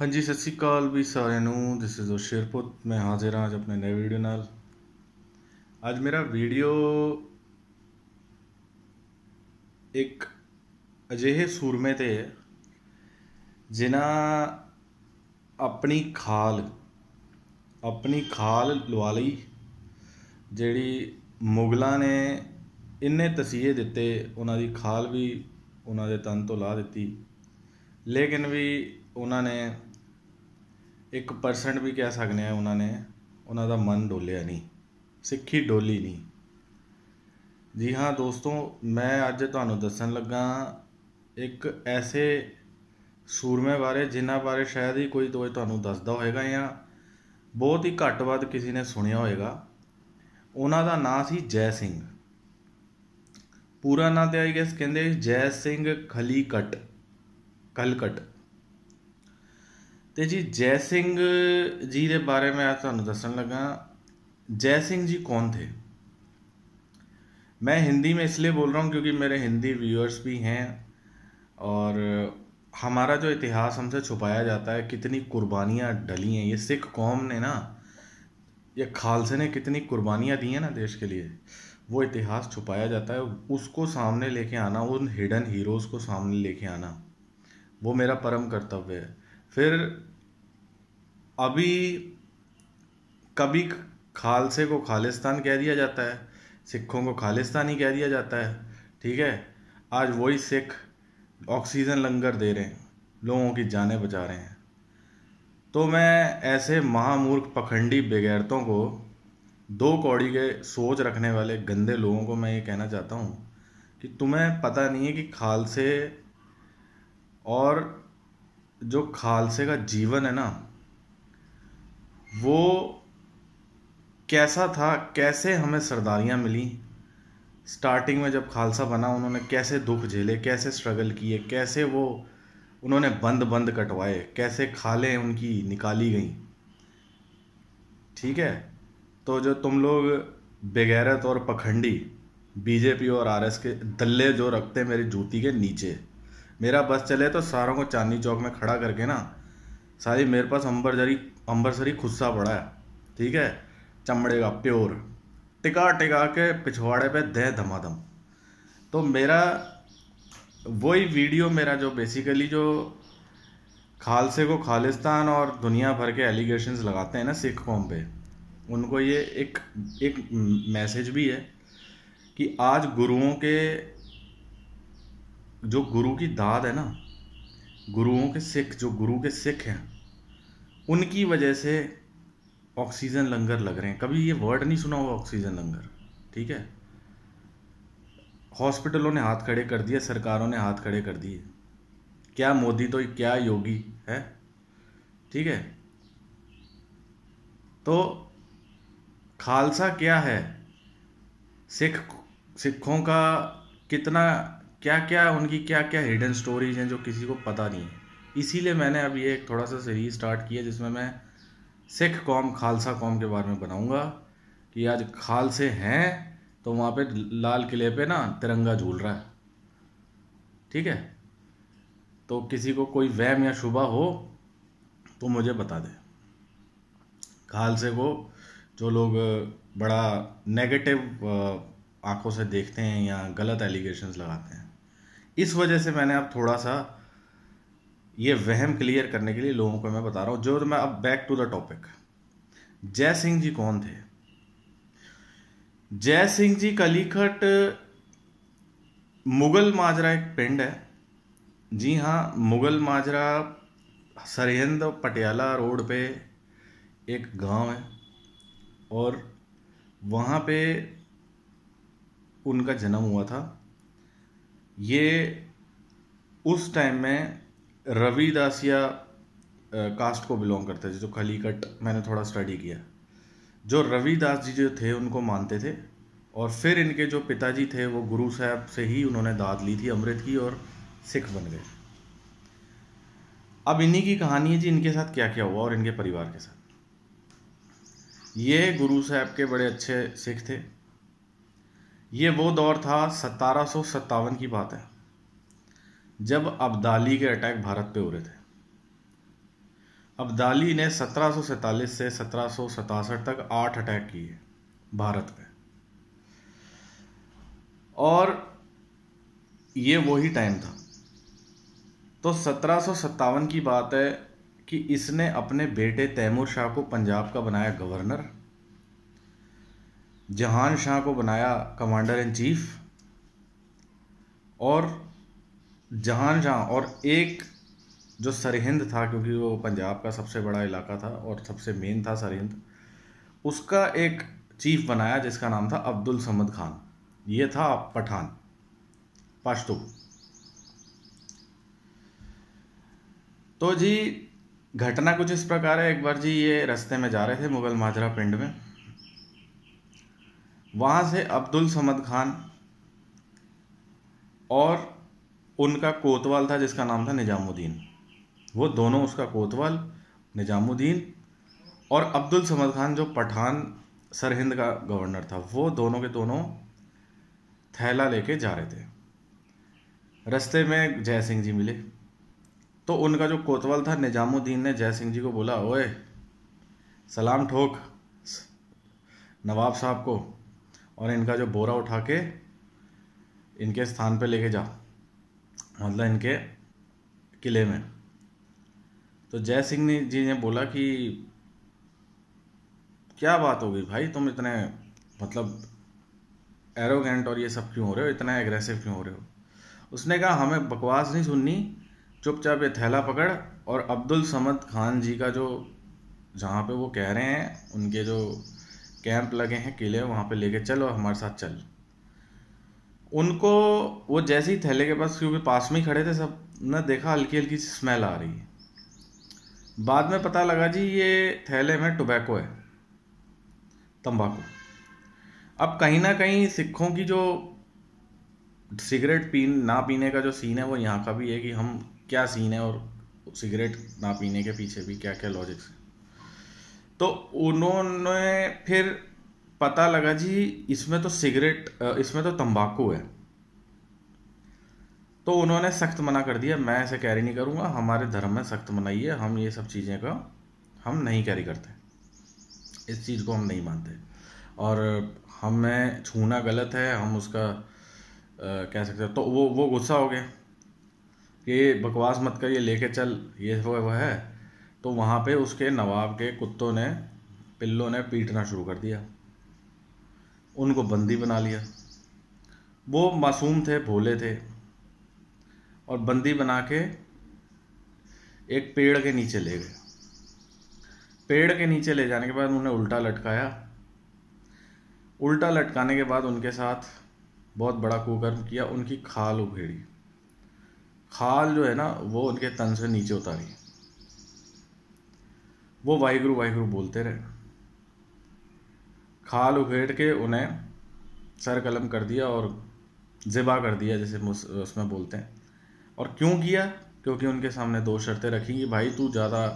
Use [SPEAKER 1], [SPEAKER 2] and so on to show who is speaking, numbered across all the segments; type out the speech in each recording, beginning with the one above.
[SPEAKER 1] ਹਾਂਜੀ ਸਤਿ ਸ੍ਰੀ ਅਕਾਲ ਵੀ ਸਾਰਿਆਂ ਨੂੰ ਥਿਸ ਇਜ਼ ਸ਼ੇਰਪੁੱਤ ਮੈਂ ਹਾਜ਼ਰ ਹਾਂ ਅੱਜ ਆਪਣੇ ਨਵੇਂ ਵੀਡੀਓ ਨਾਲ ਅੱਜ ਮੇਰਾ ਵੀਡੀਓ ਇੱਕ ਅਜਿਹੇ ਸੂਰਮੇ ਤੇ ਹੈ ਜਿਨ੍ਹਾਂ ਆਪਣੀ ਖਾਲ ਆਪਣੀ ਖਾਲ ਲਵਾ ਲਈ ਜਿਹੜੀ ਮੁਗਲਾਂ ਨੇ ਇੰਨੇ ਤਸੀਹੇ ਦਿੱਤੇ ਉਹਨਾਂ ਦੀ ਖਾਲ ਵੀ ਉਹਨਾਂ ਦੇ ਤਨ ਤੋਂ ਲਾ ਦਿੱਤੀ ਲੇਕਿਨ ਵੀ ਉਹਨਾਂ ਨੇ ਇੱਕ ਪਰਸੈਂਟ ਵੀ ਕਹਿ ਸਕਦੇ ਆ ਉਹਨਾਂ ਨੇ ਉਹਨਾਂ ਦਾ ਮਨ ਡੋਲਿਆ ਨਹੀਂ ਸਿੱਖੀ ਡੋਲੀ ਨਹੀਂ ਜੀ ਹਾਂ ਦੋਸਤੋ ਮੈਂ ਅੱਜ ਤੁਹਾਨੂੰ ਦੱਸਣ ਲੱਗਾ ਇੱਕ ਐਸੇ ਸੂਰਮੇ ਬਾਰੇ ਜਿਨ੍ਹਾਂ ਬਾਰੇ ਸ਼ਾਇਦ ਹੀ ਕੋਈ ਤੋਏ ਤੁਹਾਨੂੰ ਦੱਸਦਾ ਹੋਵੇਗਾ ਜਾਂ ਬਹੁਤ ਹੀ ਘੱਟ ਵੱਧ ਕਿਸੇ ਨੇ ਸੁਣਿਆ ਹੋਵੇਗਾ ਉਹਨਾਂ ਦਾ ਨਾਂ ਸੀ ਜੈ ਸਿੰਘ ਪੂਰਾ ਨਾਂ ਤੇ ਆਈ ਗੈਸ ਕਹਿੰਦੇ ਜੈ ਸਿੰਘ ਖਲੀਕਟ ਕਲਕਟ तो जी जय सिंह जी के बारे में आज ਤੁਹਾਨੂੰ दसन लगा जय सिंह जी कौन थे मैं हिंदी में इसलिए बोल रहा हूँ क्योंकि मेरे हिंदी व्यूअर्स भी हैं और हमारा जो इतिहास हमसे छुपाया जाता है कितनी कुर्बानियाँ डली हैं ये सिख कौम ने ना ये खालसे ने कितनी कुर्बानियाँ दी हैं ना देश के लिए वो इतिहास छुपाया जाता है उसको सामने लेके आना उन हिडन हीरोज़ को सामने लेके आना वो मेरा परम कर्तव्य है फिर अभी कभी खालसे को खालिस्तान कह दिया जाता है सिखों को खालिस्तानी कह दिया जाता है ठीक है आज वही सिख ऑक्सीजन लंगर दे रहे हैं लोगों की जानें बचा रहे हैं तो मैं ऐसे महामूर्ख पखंडी बेगैरतों को दो कौड़ी के सोच रखने वाले गंदे लोगों को मैं ये कहना चाहता हूँ कि तुम्हें पता नहीं है कि खालसे और जो खालसे का जीवन है ना वो कैसा था कैसे हमें सरदारियाँ मिली स्टार्टिंग में जब खालसा बना उन्होंने कैसे दुख झेले कैसे स्ट्रगल किए कैसे वो उन्होंने बंद बंद कटवाए कैसे खालें उनकी निकाली गई ठीक है तो जो तुम लोग बगैरत और पखंडी बीजेपी और आरएस के दल्ले जो रखते हैं मेरी जूती के नीचे मेरा बस चले तो सारों को चांदनी चौक में खड़ा करके ना सारी मेरे पास अम्बरजरी अम्बरसरी खुस्सा पड़ा है ठीक है चमड़े का प्योर टिका टिका के पिछवाड़े पे दह धमाधम तो मेरा वही वीडियो मेरा जो बेसिकली जो खालसे को खालिस्तान और दुनिया भर के एलिगेशन लगाते हैं ना सिख कौम पे उनको ये एक एक मैसेज भी है कि आज गुरुओं के जो गुरु की दाद है ना गुरुओं के सिख जो गुरु के सिख हैं उनकी वजह से ऑक्सीजन लंगर लग रहे हैं कभी ये वर्ड नहीं सुना हुआ ऑक्सीजन लंगर ठीक है हॉस्पिटलों ने हाथ खड़े कर दिए सरकारों ने हाथ खड़े कर दिए क्या मोदी तो क्या योगी है ठीक है तो खालसा क्या है सिख सिखों का कितना क्या क्या उनकी क्या क्या हिडन स्टोरीज हैं जो किसी को पता नहीं है इसीलिए मैंने अब ये एक थोड़ा सा सीरीज स्टार्ट किया जिसमें मैं सिख कौम खालसा कौम के बारे में बनाऊँगा कि आज खालसे हैं तो वहाँ पे लाल किले पे ना तिरंगा झूल रहा है ठीक है तो किसी को कोई वहम या शुबा हो तो मुझे बता दे खालसे को जो लोग बड़ा नेगेटिव आंखों से देखते हैं या गलत एलिगेशंस लगाते हैं इस वजह से मैंने अब थोड़ा सा ये वहम क्लियर करने के लिए लोगों को मैं बता रहा हूँ जो मैं अब बैक टू द टॉपिक जय सिंह जी कौन थे जय सिंह जी कलीखट मुगल माजरा एक पिंड है जी हाँ मुगल माजरा सरहिंद पटियाला रोड पे एक गांव है और वहाँ पे उनका जन्म हुआ था ये उस टाइम में रविदासिया कास्ट को बिलोंग करते थे जो खलीकट मैंने थोड़ा स्टडी किया जो रविदास जी जो थे उनको मानते थे और फिर इनके जो पिताजी थे वो गुरु साहब से ही उन्होंने दाद ली थी अमृत की और सिख बन गए अब इन्हीं की कहानी है जी इनके साथ क्या क्या हुआ और इनके परिवार के साथ ये गुरु साहब के बड़े अच्छे सिख थे ये वो दौर था सतारह की बात है जब अब्दाली के अटैक भारत पे हो रहे थे अब्दाली ने सत्रह से सत्रह तक आठ अटैक किए भारत पे और ये वही टाइम था तो सत्रह की बात है कि इसने अपने बेटे तैमूर शाह को पंजाब का बनाया गवर्नर जहान शाह को बनाया कमांडर इन चीफ और जहान शाह और एक जो सरहिंद था क्योंकि वो पंजाब का सबसे बड़ा इलाका था और सबसे मेन था सरहिंद उसका एक चीफ बनाया जिसका नाम था अब्दुल समद खान ये था पठान पश्तो तो जी घटना कुछ इस प्रकार है एक बार जी ये रास्ते में जा रहे थे मुगल माजरा पिंड में वहाँ से अब्दुल समद खान और उनका कोतवाल था जिसका नाम था निजामुद्दीन वो दोनों उसका कोतवाल निजामुद्दीन और अब्दुल समद खान जो पठान सरहिंद का गवर्नर था वो दोनों के दोनों थैला लेके जा रहे थे रस्ते में जय सिंह जी मिले तो उनका जो कोतवाल था निजामुद्दीन ने जय सिंह जी को बोला ओए सलाम ठोक नवाब साहब को और इनका जो बोरा उठा के इनके स्थान पे लेके जा मतलब इनके किले में तो जय सिंह ने जी ने बोला कि क्या बात होगी भाई तुम इतने मतलब एरोगेंट और ये सब क्यों हो रहे हो इतना एग्रेसिव क्यों हो रहे हो उसने कहा हमें बकवास नहीं सुननी चुपचाप ये थैला पकड़ और अब्दुल समद खान जी का जो जहाँ पे वो कह रहे हैं उनके जो कैंप लगे हैं किले वहाँ पे लेके चल और हमारे साथ चल उनको वो जैसे ही थैले के पास क्योंकि पास में ही खड़े थे सब ने देखा हल्की हल्की स्मेल आ रही है बाद में पता लगा जी ये थैले में टोबैको है तंबाकू अब कहीं ना कहीं सिखों की जो सिगरेट पी ना पीने का जो सीन है वो यहाँ का भी है कि हम क्या सीन है और सिगरेट ना पीने के पीछे भी क्या क्या लॉजिक्स है तो उन्होंने फिर पता लगा जी इसमें तो सिगरेट इसमें तो तंबाकू है तो उन्होंने सख्त मना कर दिया मैं ऐसे कैरी नहीं करूँगा हमारे धर्म में सख्त मनाई है हम ये सब चीज़ें का हम नहीं कैरी करते इस चीज़ को हम नहीं मानते और हमें छूना गलत है हम उसका आ, कह सकते हैं तो वो वो गुस्सा हो गया ये बकवास मत कर ये लेके चल ये वो है तो वहाँ पे उसके नवाब के कुत्तों ने पिल्लों ने पीटना शुरू कर दिया उनको बंदी बना लिया वो मासूम थे भोले थे और बंदी बना के एक पेड़ के नीचे ले गए पेड़ के नीचे ले जाने के बाद उन्हें उल्टा लटकाया उल्टा लटकाने के बाद उनके साथ बहुत बड़ा कुकर्म किया उनकी खाल उघेड़ी खाल जो है ना वो उनके तन से नीचे उतारी वो वाहिगुरु वाहिगुरु बोलते रहे खाल उखेड़ के उन्हें सर कलम कर दिया और ज़िबा कर दिया जैसे उसमें बोलते हैं और क्यों किया क्योंकि उनके सामने दो शर्तें रखी कि भाई तू ज़्यादा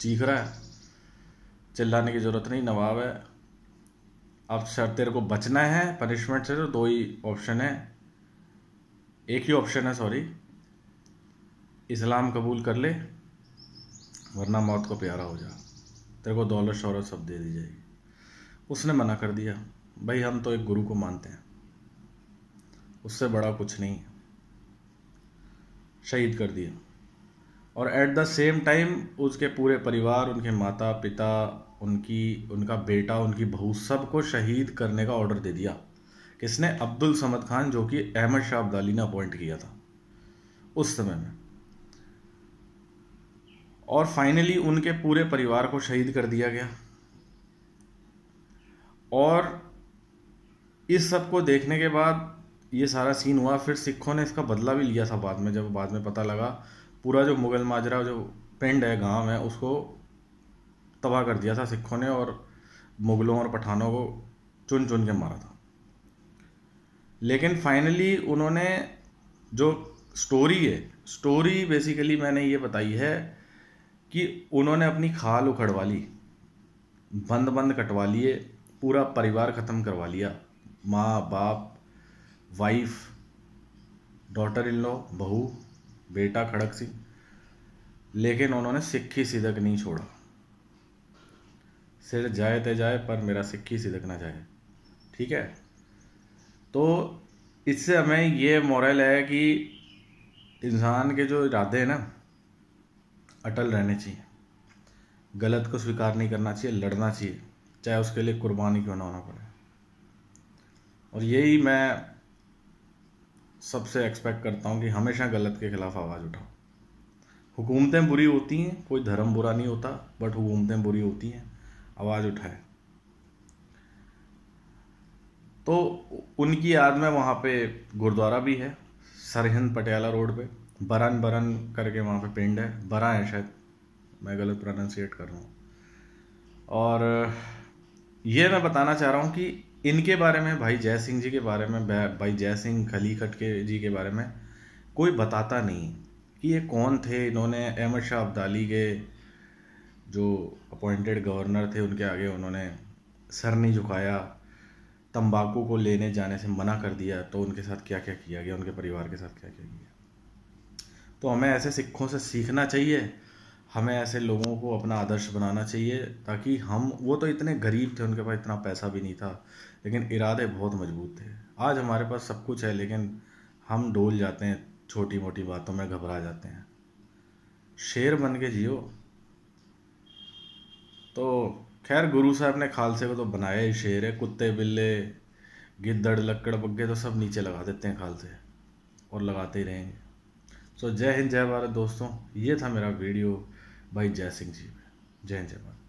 [SPEAKER 1] चीख रहा है चिल्लाने की ज़रूरत नहीं नवाब है अब सर तेरे को बचना है पनिशमेंट से तो दो ही ऑप्शन है एक ही ऑप्शन है सॉरी इस्लाम कबूल कर ले वरना मौत को प्यारा हो जा तेरे को दौलत शौहरत सब दे दी जाएगी उसने मना कर दिया भाई हम तो एक गुरु को मानते हैं उससे बड़ा कुछ नहीं शहीद कर दिया और एट द सेम टाइम उसके पूरे परिवार उनके माता पिता उनकी उनका बेटा उनकी बहू सबको शहीद करने का ऑर्डर दे दिया किसने अब्दुल समद खान जो कि अहमद शाह अब्दाली ने अपॉइंट किया था उस समय में और फाइनली उनके पूरे परिवार को शहीद कर दिया गया और इस सब को देखने के बाद ये सारा सीन हुआ फिर सिखों ने इसका बदला भी लिया था बाद में जब बाद में पता लगा पूरा जो मुग़ल माजरा जो पिंड है गांव है उसको तबाह कर दिया था सिखों ने और मुग़लों और पठानों को चुन चुन के मारा था लेकिन फाइनली उन्होंने जो स्टोरी है स्टोरी बेसिकली मैंने ये बताई है कि उन्होंने अपनी खाल उखड़वा ली बंद बंद कटवा लिए पूरा परिवार ख़त्म करवा लिया माँ बाप वाइफ डॉटर इन लॉ बहू बेटा खड़क सिंह लेकिन उन्होंने सिक्खी सिदक नहीं छोड़ा सिर जाए तो जाए पर मेरा सिक्खी सिदक ना जाए ठीक है तो इससे हमें ये मॉरल है कि इंसान के जो इरादे हैं ना अटल रहने चाहिए गलत को स्वीकार नहीं करना चाहिए लड़ना चाहिए चाहे उसके लिए कुर्बानी क्यों ना होना पड़े और यही मैं सबसे एक्सपेक्ट करता हूँ कि हमेशा गलत के खिलाफ आवाज़ उठाओ हुकूमतें बुरी होती हैं कोई धर्म बुरा नहीं होता बट हुकूमतें बुरी होती हैं आवाज़ उठाए तो उनकी याद में वहाँ पे गुरुद्वारा भी है सरहिंद पटियाला रोड पे बरन बरन करके वहाँ पे पिंड है बरा है शायद मैं गलत प्रोनाउंसिएट कर रहा हूँ और ये मैं बताना चाह रहा हूँ कि इनके बारे में भाई जय सिंह जी के बारे में भाई जय सिंह खली खटके जी के बारे में कोई बताता नहीं कि ये कौन थे इन्होंने अहमद शाह अब्दाली के जो अपॉइंटेड गवर्नर थे उनके आगे उन्होंने सर नहीं झुकाया तंबाकू को लेने जाने से मना कर दिया तो उनके साथ क्या क्या किया गया उनके परिवार के साथ क्या क्या किया तो हमें ऐसे सिखों से सीखना चाहिए हमें ऐसे लोगों को अपना आदर्श बनाना चाहिए ताकि हम वो तो इतने गरीब थे उनके पास इतना पैसा भी नहीं था लेकिन इरादे बहुत मजबूत थे आज हमारे पास सब कुछ है लेकिन हम डोल जाते हैं छोटी मोटी बातों में घबरा जाते हैं शेर बन के जियो तो खैर गुरु साहब ने खालसे को तो बनाया ही शेर है कुत्ते बिल्ले गिद्दड़ लकड़ बग्गे तो सब नीचे लगा देते हैं खालसे और लगाते ही रहेंगे सो जय हिंद जय भारत दोस्तों ये था मेरा वीडियो भाई जय सिंह जी में जय हिंद जय भारत